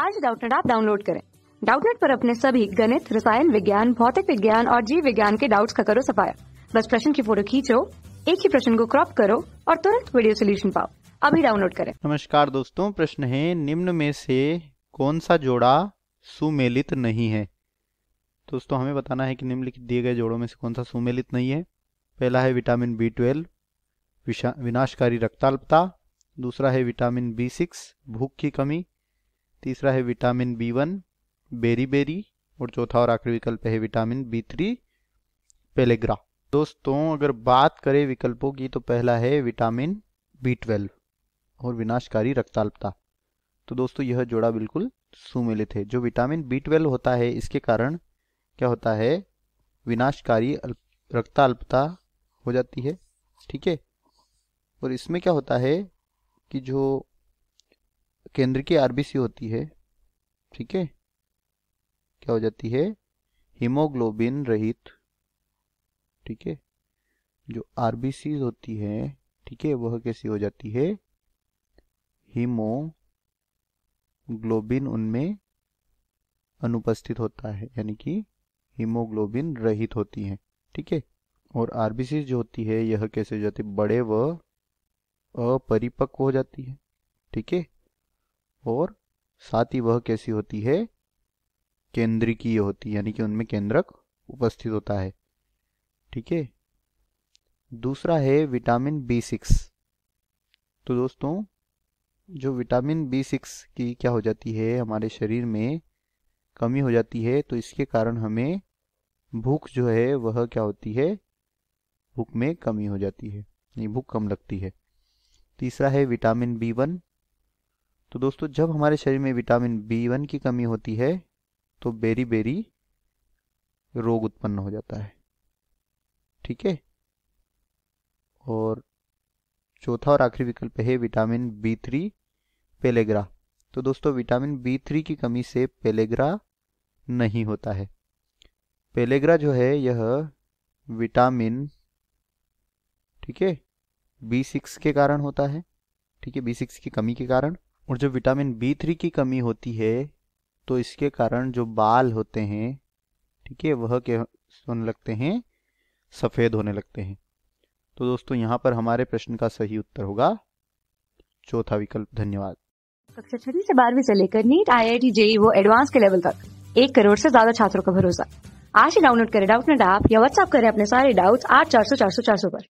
आज डाउटनेट आप डाउनलोड करें डाउटनेट पर अपने सभी गणित रसायन विज्ञान भौतिक विज्ञान और जीव विज्ञान के डाउट्स का करो सफाया बस प्रश्न की फोटो खींचो एक ही प्रश्न को क्रॉप करो और तुरंत वीडियो सोल्यूशन पाओ अभी डाउनलोड करें नमस्कार दोस्तों प्रश्न है निम्न में से कौन सा जोड़ा सुमेलित नहीं है दोस्तों हमें बताना है कि निम्नलिखित दिए गए जोड़ों में से कौन सा सुमेलित नहीं है पहला है विटामिन बी ट्वेल्व विनाशकारी रक्ताल्पता दूसरा है विटामिन बी सिक्स भूख की कमी तीसरा है vitamin B one beriberi और चौथा और आखिरी विकल्प है विटामिन बी थ्री पेलेग्रा दोस्तों अगर बात करें विकल्पों की तो पहला है विटामिन बी ट्वेल्व और विनाशकारी रक्ताल्पता तो दोस्तों यह जोड़ा बिल्कुल सुमिलित है जो विटामिन बी ट्वेल्व होता है इसके कारण क्या होता है विनाशकारी रक्ताल्पता हो जाती है ठीक है और इसमें क्या होता है कि जो केंद्र की आरबीसी होती है ठीक है क्या हो जाती है हीमोग्लोबिन रहित ठीक है जो आरबीसी होती है ठीक है वह कैसी हो जाती है हीमोग्लोबिन उनमें अनुपस्थित होता है यानी कि हीमोग्लोबिन रहित होती है ठीक है और आरबीसी जो होती है यह कैसे हो जाती है बड़े व अपरिपक्व हो जाती है ठीक है और साथ ही वह कैसी होती है केंद्रिकीय होती है यानी कि उनमें केंद्रक उपस्थित होता है ठीक है दूसरा है विटामिन बी सिक्स तो दोस्तों जो विटामिन बी सिक्स की क्या हो जाती है हमारे शरीर में कमी हो जाती है तो इसके कारण हमें भूख जो है वह क्या होती है भूख में कमी हो जाती है नहीं भूख कम लगती है तीसरा है विटामिन बी वन तो दोस्तों जब हमारे शरीर में विटामिन बी वन की कमी होती है तो बेरी बेरी रोग उत्पन्न हो जाता है ठीक है और चौथा और आखिरी विकल्प है विटामिन बी थ्री पेलेग्रा तो दोस्तों विटामिन बी थ्री की कमी से पेलेग्रा नहीं होता है पेलेग्रा जो है यह विटामिन ठीक है बी सिक्स के कारण होता है ठीक है बी सिक्स की कमी के कारण और जब विटामिन बी थ्री की कमी होती है तो इसके कारण जो बाल होते हैं ठीक है वह क्या होने लगते हैं सफ़ेद होने लगते हैं तो दोस्तों यहाँ पर हमारे प्रश्न का सही उत्तर होगा चौथा विकल्प धन्यवाद कक्षा छठी से बारहवीं से लेकर नीट आई आई टी जे वो एडवांस के लेवल तक एक करोड़ से ज्यादा छात्रों का भरोसा आज ही डाउनलोड करें डाउट नेट ऐप या व्हाट्सएप करें अपने सारे डाउट्स आठ चार सौ चार सौ चार सौ पर